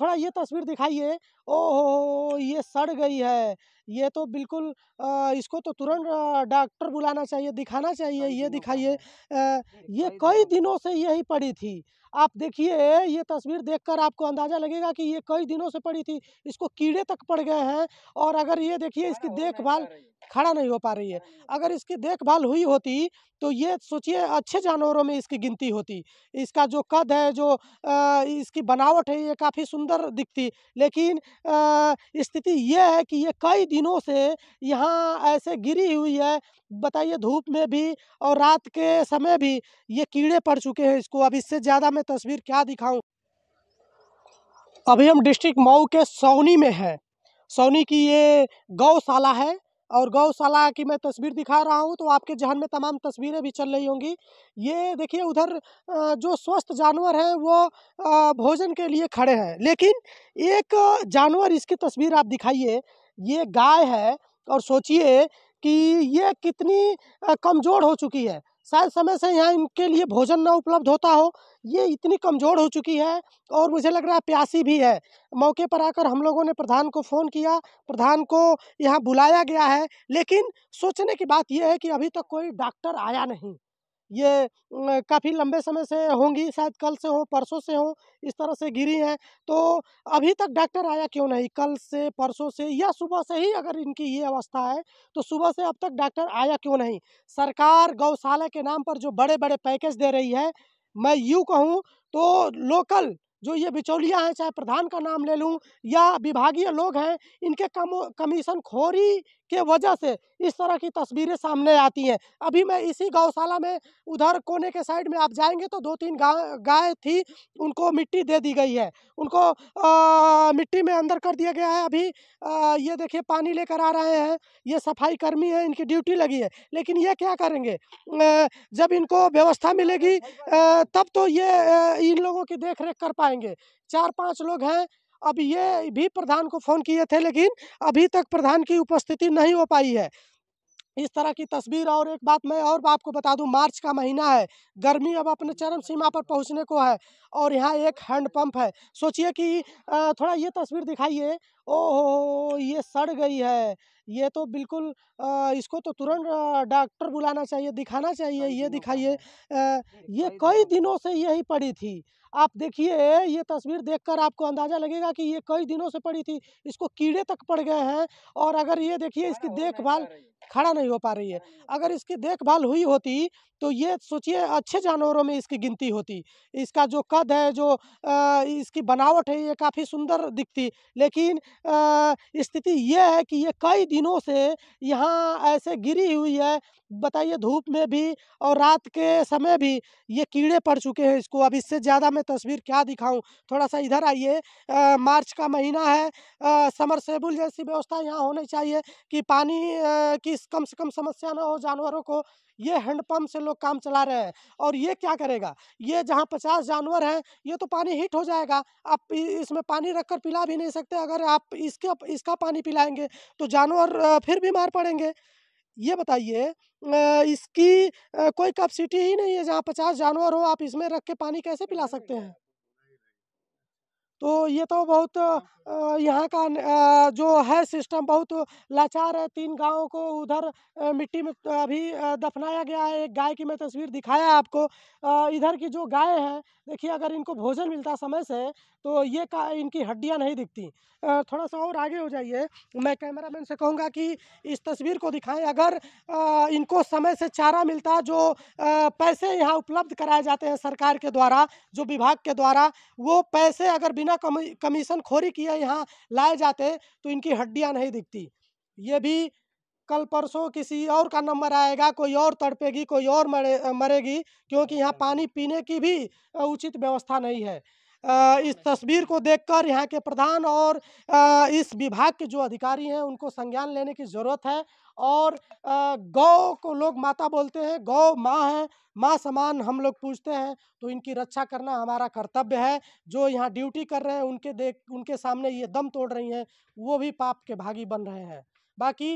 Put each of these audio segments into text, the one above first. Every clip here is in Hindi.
थोड़ा ये तस्वीर दिखाइए ओहो ये सड़ गई है ये तो बिल्कुल इसको तो तुरंत डॉक्टर बुलाना चाहिए दिखाना चाहिए ये दिखाइए ये कई दिनों से यही पड़ी थी आप देखिए ये तस्वीर देखकर आपको अंदाज़ा लगेगा कि ये कई दिनों से पड़ी थी इसको कीड़े तक पड़ गए हैं और अगर ये देखिए इसकी देखभाल खड़ा नहीं हो पा रही है हाँ। अगर इसकी देखभाल हुई होती तो ये सोचिए अच्छे जानवरों में इसकी गिनती होती इसका जो कद है जो आ, इसकी बनावट है ये काफ़ी सुंदर दिखती लेकिन स्थिति ये है कि ये कई दिनों से यहाँ ऐसे गिरी हुई है बताइए धूप में भी और रात के समय भी ये कीड़े पड़ चुके हैं इसको अब इससे ज़्यादा मैं तस्वीर क्या दिखाऊँ अभी हम डिस्ट्रिक्ट मऊ के सौनी में हैं सौनी की ये गौशाला है और गौशाला की मैं तस्वीर दिखा रहा हूँ तो आपके जहन में तमाम तस्वीरें भी चल रही होंगी ये देखिए उधर जो स्वस्थ जानवर हैं वो भोजन के लिए खड़े हैं लेकिन एक जानवर इसकी तस्वीर आप दिखाइए ये गाय है और सोचिए कि ये कितनी कमज़ोर हो चुकी है शायद समय से यहाँ इनके लिए भोजन ना उपलब्ध होता हो ये इतनी कमज़ोर हो चुकी है और मुझे लग रहा है प्यासी भी है मौके पर आकर हम लोगों ने प्रधान को फ़ोन किया प्रधान को यहाँ बुलाया गया है लेकिन सोचने की बात यह है कि अभी तक कोई डॉक्टर आया नहीं ये काफ़ी लंबे समय से होंगी शायद कल से हो परसों से हो इस तरह से गिरी हैं तो अभी तक डॉक्टर आया क्यों नहीं कल से परसों से या सुबह से ही अगर इनकी ये अवस्था है तो सुबह से अब तक डॉक्टर आया क्यों नहीं सरकार गौशाला के नाम पर जो बड़े बड़े पैकेज दे रही है मैं यूँ कहूँ तो लोकल जो ये बिचौलिया हैं चाहे प्रधान का नाम ले लूँ या विभागीय लोग हैं इनके कम कमीशन खोरी के वजह से इस तरह की तस्वीरें सामने आती हैं अभी मैं इसी गौशाला में उधर कोने के साइड में आप जाएंगे तो दो तीन गा गाय थी उनको मिट्टी दे दी गई है उनको आ, मिट्टी में अंदर कर दिया गया है अभी आ, ये देखिए पानी लेकर आ रहे हैं ये सफाई कर्मी है इनकी ड्यूटी लगी है लेकिन ये क्या करेंगे जब इनको व्यवस्था मिलेगी तब तो ये इन लोगों की देख रेख कर पाएंगे चार पाँच लोग हैं अब ये भी प्रधान को फ़ोन किए थे लेकिन अभी तक प्रधान की उपस्थिति नहीं हो पाई है इस तरह की तस्वीर और एक बात मैं और आपको बता दूं मार्च का महीना है गर्मी अब अपने चरम सीमा पर पहुंचने को है और यहाँ एक हैंडपम्प है सोचिए कि थोड़ा ये तस्वीर दिखाइए ओहो ये सड़ गई है ये तो बिल्कुल आ, इसको तो तुरंत डॉक्टर बुलाना चाहिए दिखाना चाहिए ये दिखाइए ये कई दिनों से यही पड़ी थी आप देखिए ये तस्वीर देखकर आपको अंदाज़ा लगेगा कि ये कई दिनों से पड़ी थी इसको कीड़े तक पड़ गए हैं और अगर ये देखिए इसकी देखभाल खड़ा नहीं हो पा रही है हाँ। अगर इसकी देखभाल हुई होती तो ये सोचिए अच्छे जानवरों में इसकी गिनती होती इसका जो कद है जो आ, इसकी बनावट है ये काफ़ी सुंदर दिखती लेकिन स्थिति ये है कि ये कई दिनों से यहाँ ऐसे गिरी हुई है बताइए धूप में भी और रात के समय भी ये कीड़े पड़ चुके हैं इसको अब इससे ज़्यादा मैं तस्वीर क्या दिखाऊं थोड़ा सा इधर आइए मार्च का महीना है समर सेबुल जैसी व्यवस्था यहाँ होनी चाहिए कि पानी की कम से कम समस्या ना हो जानवरों को ये हैंडपम्प से लोग काम चला रहे हैं और ये क्या करेगा ये जहाँ पचास जानवर हैं ये तो पानी हीट हो जाएगा आप इसमें पानी रख कर पिला भी नहीं सकते अगर आप इसके इसका पानी पिलाएंगे तो जानवर फिर बीमार पड़ेंगे ये बताइए इसकी कोई कैपेसिटी ही नहीं है जहाँ पचास जानवर हो आप इसमें रख के पानी कैसे पिला सकते हैं तो ये तो बहुत हाँ, हाँ। यहाँ का जो है सिस्टम बहुत लाचार है तीन गांवों को उधर मिट्टी में अभी दफनाया गया है एक गाय की मैं तस्वीर दिखाया आपको इधर की जो गाय है देखिए अगर इनको भोजन मिलता समय से तो ये का इनकी हड्डियाँ नहीं दिखती थोड़ा सा और आगे हो जाइए मैं कैमरामैन से कहूँगा कि इस तस्वीर को दिखाएं अगर इनको समय से चारा मिलता जो पैसे यहाँ उपलब्ध कराए जाते हैं सरकार के द्वारा जो विभाग के द्वारा वो पैसे अगर बिना बिना कमीशन खोरी किए यहाँ लाए जाते तो इनकी हड्डियाँ नहीं दिखती ये भी कल परसों किसी और का नंबर आएगा कोई और तड़पेगी कोई और मरे मरेगी क्योंकि यहाँ अच्छा। पानी पीने की भी उचित व्यवस्था नहीं है इस तस्वीर को देखकर यहाँ के प्रधान और इस विभाग के जो अधिकारी हैं उनको संज्ञान लेने की ज़रूरत है और गौ को लोग माता बोलते हैं गौ माँ है माँ समान हम लोग पूछते हैं तो इनकी रक्षा करना हमारा कर्तव्य है जो यहाँ ड्यूटी कर रहे हैं उनके देख उनके सामने ये दम तोड़ रही हैं वो भी पाप के भागी बन रहे हैं बाकी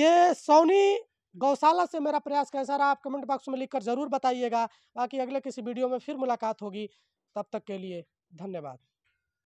ये सोनी गौशाला से मेरा प्रयास कैसा रहा आप कमेंट बॉक्स में लिखकर ज़रूर बताइएगा बाकी अगले किसी वीडियो में फिर मुलाकात होगी तब तक के लिए धन्यवाद